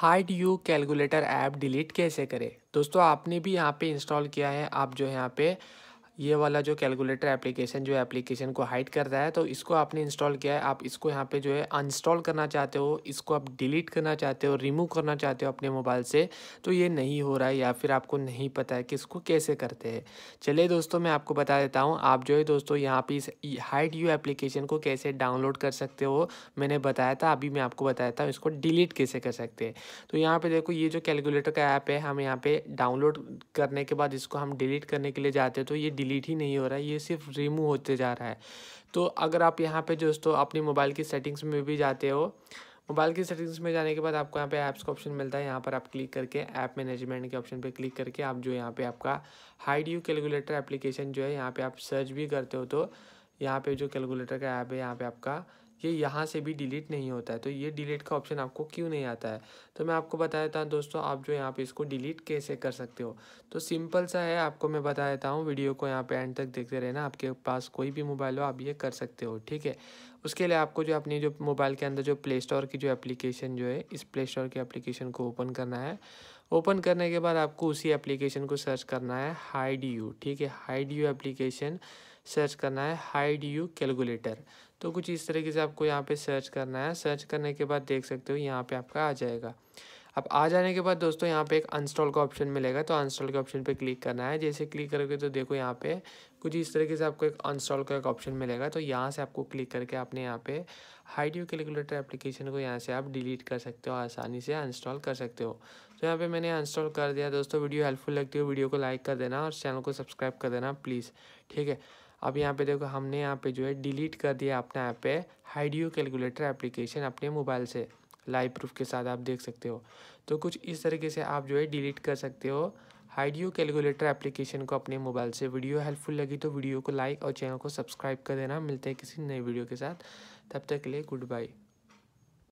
hard U calculator app delete कैसे करें दोस्तों आपने भी यहाँ पे इंस्टॉल किया है आप जो यहाँ पे ये वाला जो कैलकुलेटर एप्लीकेशन जो एप्लीकेशन को हाइड रहा है तो इसको आपने इंस्टॉल किया है आप इसको यहाँ पे जो है अनइंस्टॉल करना चाहते हो इसको आप डिलीट करना चाहते हो रिमूव करना चाहते हो अपने मोबाइल से तो ये नहीं हो रहा है या फिर आपको नहीं पता है कि इसको कैसे करते हैं चलिए दोस्तों मैं आपको बता देता हूँ आप जो है दोस्तों यहाँ पर इस हाइड यू एप्लीकेशन को कैसे डाउनलोड कर सकते हो मैंने बताया था अभी मैं आपको बताया था इसको डिलीट कैसे कर सकते हैं तो यहाँ पर देखो ये जो कैलकुलेटर का ऐप है हम यहाँ पर डाउनलोड करने के बाद इसको हम डिलीट करने के लिए जाते हैं तो ये डिलीट ही नहीं हो रहा है ये सिर्फ रिमूव होते जा रहा है तो अगर आप यहाँ पे दोस्तों अपने मोबाइल की सेटिंग्स में भी जाते हो मोबाइल की सेटिंग्स में जाने के बाद आपको यहाँ पे ऐप्स का ऑप्शन मिलता है यहाँ पर आप क्लिक करके ऐप मैनेजमेंट के ऑप्शन पे क्लिक करके आप जो यहाँ पे आपका हाइड यू कैलकुलेटर एप्लीकेशन जो है यहाँ पे आप सर्च भी करते हो तो यहाँ पे जो कैलकुलेटर का ऐप है यहाँ पे आपका ये यहाँ से भी डिलीट नहीं होता है तो ये डिलीट का ऑप्शन आपको क्यों नहीं आता है तो मैं आपको बता देता हूँ दोस्तों आप जो यहाँ पे इसको डिलीट कैसे कर सकते हो तो सिंपल सा है आपको मैं बता देता हूँ वीडियो को यहाँ पे एंड तक देखते रहना आपके पास कोई भी मोबाइल हो आप ये कर सकते हो ठीक है उसके लिए आपको जो अपनी जो मोबाइल के अंदर जो प्ले स्टोर की जो एप्लीकेशन जो है इस प्ले स्टोर की एप्लीकेशन को ओपन करना है ओपन करने के बाद आपको उसी एप्लीकेशन को सर्च करना है हाई डी यू ठीक है hi D U application search करना है हाइड यू कैलकुलेटर तो कुछ इस तरीके से आपको यहाँ पे सर्च करना है सर्च करने के बाद देख सकते हो यहाँ पे आपका आ जाएगा अब आ जाने के बाद दोस्तों यहाँ पे एक अनस्टॉल का ऑप्शन मिलेगा तो अनस्टॉल के ऑप्शन पे क्लिक करना है जैसे क्लिक करोगे तो देखो यहाँ पे कुछ इस तरीके से आपको एक अनस्टॉल का एक ऑप्शन मिलेगा तो यहाँ से आपको क्लिक करके आपने यहाँ पे यू कैलकुलेटर एप्लीकेशन को यहाँ से आप डिलीट कर सकते हो आसानी से अनस्टॉल कर सकते हो तो यहाँ पर मैंने अनस्टॉल कर दिया दोस्तों वीडियो हेल्पफुल लगती हो वीडियो को लाइक कर देना और चैनल को सब्सक्राइब कर देना प्लीज़ ठीक है अब यहाँ पे देखो हमने यहाँ पे जो है डिलीट कर दिया अपना ऐप पे हाइडियो कैलकुलेटर एप्लीकेशन अपने मोबाइल से लाइव प्रूफ के साथ आप देख सकते हो तो कुछ इस तरीके से आप जो है डिलीट कर सकते हो हाइडियो कैलकुलेटर एप्लीकेशन को अपने मोबाइल से वीडियो हेल्पफुल लगी तो वीडियो को लाइक और चैनल को सब्सक्राइब कर देना मिलते हैं किसी नए वीडियो के साथ तब तक के लिए गुड बाई